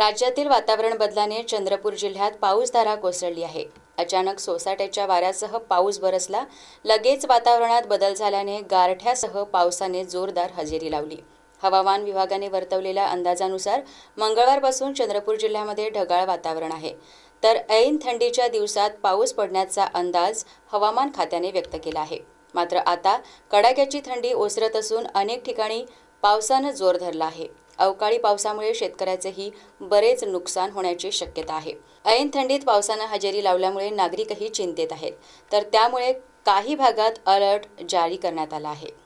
राज्यातील वातावरण बदलाने चंद्रपूर जिल्ह्यात पाऊसधारा कोसळली आहे अचानक सोसाट्याच्या वाऱ्यासह पाऊस बरसला लगेच वातावरणात बदल झाल्याने गारठ्यासह पावसाने जोरदार हजेरी लावली हवामान विभागाने वर्तवलेल्या अंदाजानुसार मंगळवारपासून चंद्रपूर जिल्ह्यामध्ये ढगाळ वातावरण आहे तर ऐन थंडीच्या दिवसात पाऊस पडण्याचा अंदाज हवामान खात्याने व्यक्त केला आहे मात्र आता कडाक्याची थंडी ओसरत असून अनेक ठिकाणी पावसानं जोर धरला आहे अवकाळी पावसामुळे शेतकऱ्याचेही बरेच नुकसान होण्याची शक्यता आहे ऐन थंडीत पावसानं हजेरी लावल्यामुळे नागरिकही चिंतेत आहेत तर त्यामुळे काही भागात अलर्ट जारी करण्यात आला आहे